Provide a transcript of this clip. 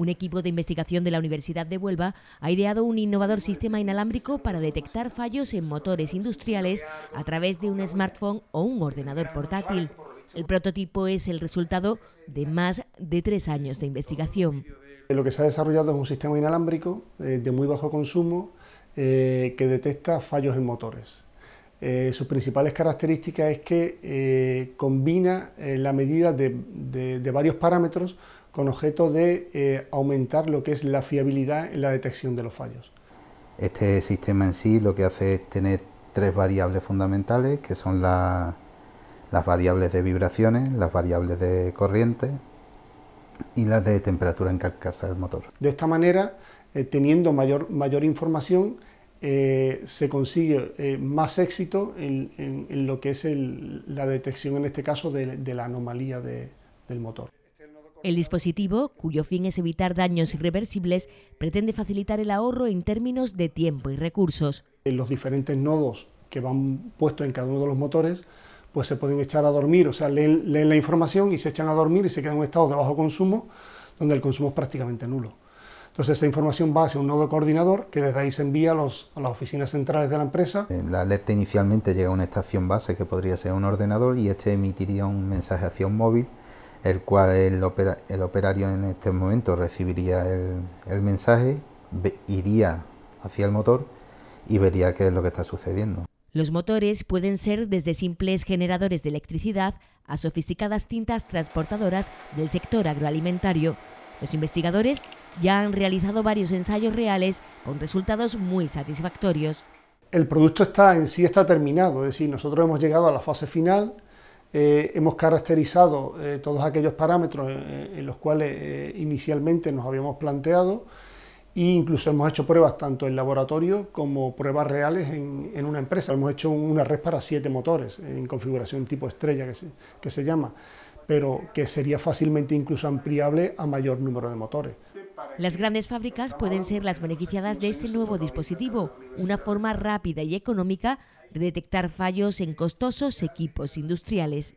Un equipo de investigación de la Universidad de Huelva ha ideado un innovador sistema inalámbrico para detectar fallos en motores industriales a través de un smartphone o un ordenador portátil. El prototipo es el resultado de más de tres años de investigación. Eh, lo que se ha desarrollado es un sistema inalámbrico eh, de muy bajo consumo eh, que detecta fallos en motores. Eh, sus principales características es que eh, combina eh, la medida de, varios parámetros con objeto de aumentar lo que es la fiabilidad en la detección de los fallos. Este sistema en sí lo que hace es tener tres variables fundamentales, que son las variables de vibraciones, las variables de corriente y las de temperatura en carcasa del motor. De esta manera, teniendo mayor, mayor información, eh, se consigue eh, más éxito en, lo que es la detección, en este caso, de, la anomalía del motor. El dispositivo, cuyo fin es evitar daños irreversibles, pretende facilitar el ahorro en términos de tiempo y recursos. Eh, los diferentes nodos que van puestos en cada uno de los motores, pues se pueden echar a dormir, o sea, leen, la información y se echan a dormir y se quedan en un estado de bajo consumo, donde el consumo es prácticamente nulo. Entonces esa información va hacia un nodo coordinador que desde ahí se envía a, los, a las oficinas centrales de la empresa. Eh, la alerta inicialmente llega a una estación base que podría ser un ordenador y este emitiría un mensaje hacia un móvil, el cual el, operario en este momento recibiría el, mensaje, iría hacia el motor y vería qué es lo que está sucediendo. Los motores pueden ser desde simples generadores de electricidad a sofisticadas tintas transportadoras del sector agroalimentario. Los investigadores ya han realizado varios ensayos reales con resultados muy satisfactorios. El producto está en sí está terminado, es decir, nosotros hemos llegado a la fase final, eh, hemos caracterizado eh, todos aquellos parámetros eh, en los cuales inicialmente nos habíamos planteado e incluso hemos hecho pruebas tanto en laboratorio como pruebas reales en, una empresa. Hemos hecho una red para siete motores en configuración tipo estrella que se llama, pero que sería fácilmente incluso ampliable a mayor número de motores. Las grandes fábricas pueden ser las beneficiadas de este nuevo dispositivo, una forma rápida y económica de detectar fallos en costosos equipos industriales.